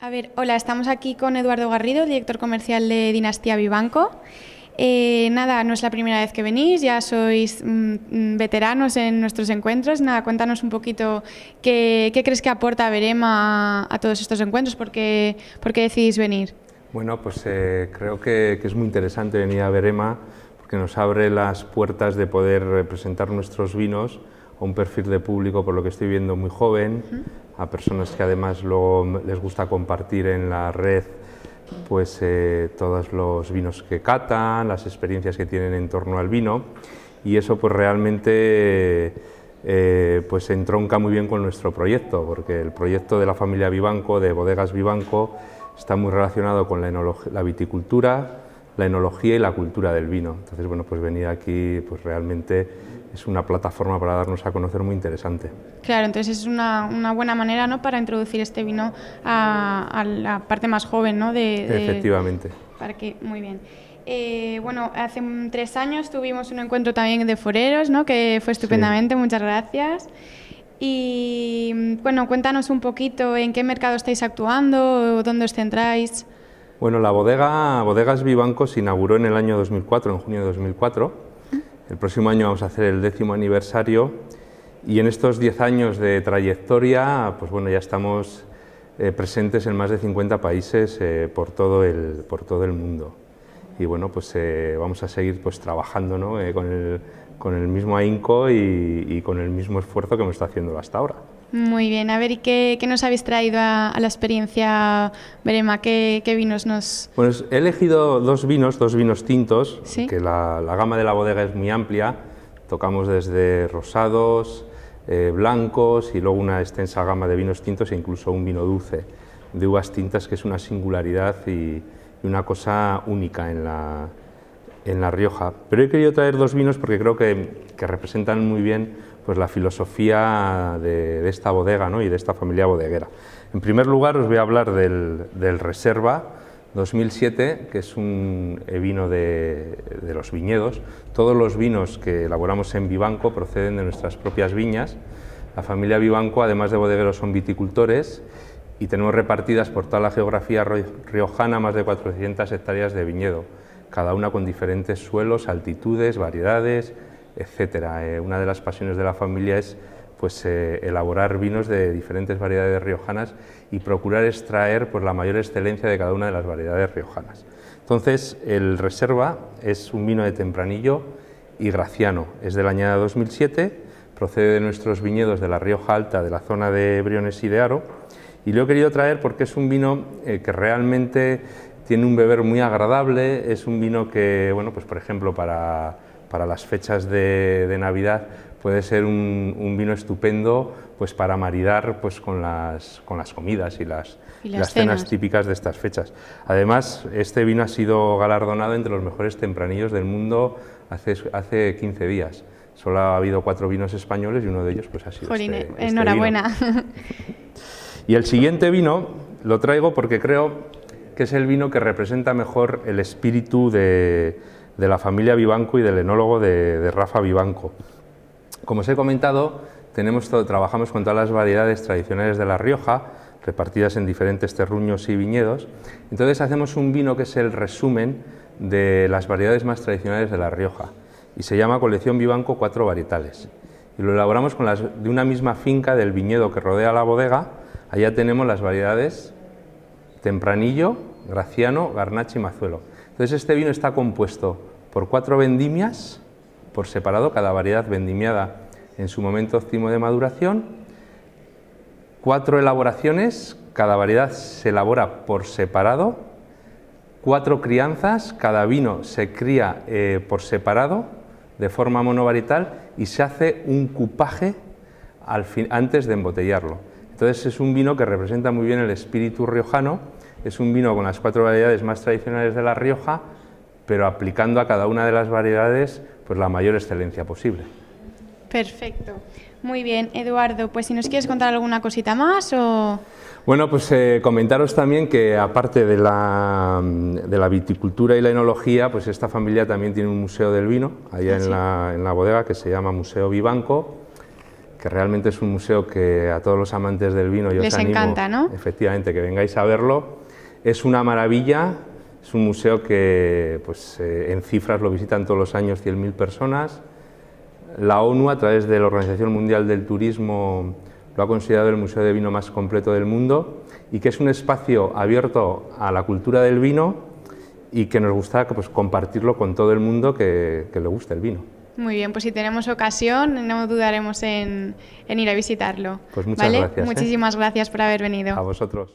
A ver, hola, estamos aquí con Eduardo Garrido, director comercial de Dinastía Vivanco. Eh, nada, no es la primera vez que venís, ya sois mm, mm, veteranos en nuestros encuentros. Nada, cuéntanos un poquito qué, crees que aporta Verema a, todos estos encuentros, por qué, decidís venir. Bueno, pues eh, creo que, es muy interesante venir a Verema porque nos abre las puertas de poder representar nuestros vinos a un perfil de público, por lo que estoy viendo, muy joven, a personas que además les gusta compartir en la red pues eh, todos los vinos que catan, las experiencias que tienen en torno al vino y eso pues realmente eh, pues entronca muy bien con nuestro proyecto porque el proyecto de la familia Vivanco, de Bodegas Vivanco, está muy relacionado con la, la viticultura, la enología y la cultura del vino. Entonces bueno pues venir aquí pues realmente es una plataforma para darnos a conocer muy interesante. Claro, entonces es una, buena manera ¿no? para introducir este vino a, la parte más joven, ¿no? De, Efectivamente. Para que, muy bien. Eh, bueno, hace tres años tuvimos un encuentro también de foreros, ¿no? Que fue estupendamente, muchas gracias. Y bueno, cuéntanos un poquito en qué mercado estáis actuando, dónde os centráis. Bueno, la bodega Bodegas Vivanco se inauguró en el año 2004, en junio de 2004 el próximo año vamos a hacer el décimo aniversario y en estos 10 años de trayectoria, pues bueno, ya estamos eh, presentes en más de 50 países eh, por, todo el, por todo el mundo. Y bueno, pues eh, vamos a seguir pues, trabajando con, el, mismo ahínco y, y con el mismo esfuerzo que hemos estado haciendo hasta ahora. Muy bien, a ver, ¿y qué, nos habéis traído a, la experiencia Brema? ¿Qué, vinos nos...? Pues he elegido dos vinos, dos vinos tintos, que la, gama de la bodega es muy amplia, tocamos desde rosados, eh, blancos y luego una extensa gama de vinos tintos e incluso un vino dulce de uvas tintas, que es una singularidad y, una cosa única en la, Rioja. Pero he querido traer dos vinos porque creo que representan muy bien pues, la filosofía de, esta bodega y de esta familia bodeguera. En primer lugar os voy a hablar del, Reserva 2007, que es un eh, vino de, de, los viñedos. Todos los vinos que elaboramos en Vivanco proceden de nuestras propias viñas. La familia Vivanco, además de bodegueros, son viticultores y tenemos repartidas por toda la geografía riojana más de 400 hectáreas de viñedo, cada una con diferentes suelos, altitudes, variedades, etcétera. Eh, una de las pasiones de la familia es pues, eh, elaborar vinos de diferentes variedades riojanas y procurar extraer pues, la mayor excelencia de cada una de las variedades riojanas. Entonces, el Reserva es un vino de tempranillo y graciano, es del año 2007, procede de nuestros viñedos de la Rioja Alta, de la zona de Briones y de Aro, y lo he querido traer porque es un vino eh, que realmente tiene un beber muy agradable, es un vino que, bueno, pues por ejemplo para para las fechas de, Navidad puede ser un, vino estupendo pues para maridar pues con las, con las comidas y las, las, cenas. típicas de estas fechas. Además, este vino ha sido galardonado entre los mejores tempranillos del mundo hace, hace 15 días. Solo ha habido cuatro vinos españoles y uno de ellos pues ha sido este, este, enhorabuena. Y el siguiente vino lo traigo porque creo que es el vino que representa mejor el espíritu de, de la familia Vivanco y del enólogo de, Rafa Vivanco. Como os he comentado, tenemos, trabajamos con todas las variedades tradicionales de La Rioja, repartidas en diferentes terruños y viñedos. Entonces hacemos un vino que es el resumen de las variedades más tradicionales de La Rioja y se llama Colección Vivanco Cuatro Varietales. Y lo elaboramos con las de una misma finca del viñedo que rodea la bodega. Allá tenemos las variedades Tempranillo, Graciano, Garnacha y Mazuelo entonces este vino está compuesto por cuatro vendimias, por separado, cada variedad vendimiada en su momento óptimo de maduración, cuatro elaboraciones, cada variedad se elabora por separado, cuatro crianzas, cada vino se cría eh, por separado, de forma monovarietal, y se hace un cupaje antes de embotellarlo. Entonces es un vino que representa muy bien el espíritu riojano, es un vino con las cuatro variedades más tradicionales de La Rioja, pero aplicando a cada una de las variedades pues, la mayor excelencia posible. Perfecto. Muy bien, Eduardo, pues si nos quieres contar alguna cosita más o... Bueno, pues eh, comentaros también que aparte de la, viticultura y la enología, pues esta familia también tiene un museo del vino, allá ah, en, la, bodega, que se llama Museo Vivanco, que realmente es un museo que a todos los amantes del vino yo Les encanta, ¿no? efectivamente, que vengáis a verlo es una maravilla, es un museo que pues, eh, en cifras lo visitan todos los años 100.000 personas. La ONU, a través de la Organización Mundial del Turismo, lo ha considerado el museo de vino más completo del mundo y que es un espacio abierto a la cultura del vino y que nos gusta pues, compartirlo con todo el mundo que, le guste el vino. Muy bien, pues si tenemos ocasión, no dudaremos en, ir a visitarlo. Pues muchas gracias. ¿eh? Muchísimas gracias por haber venido. A vosotros.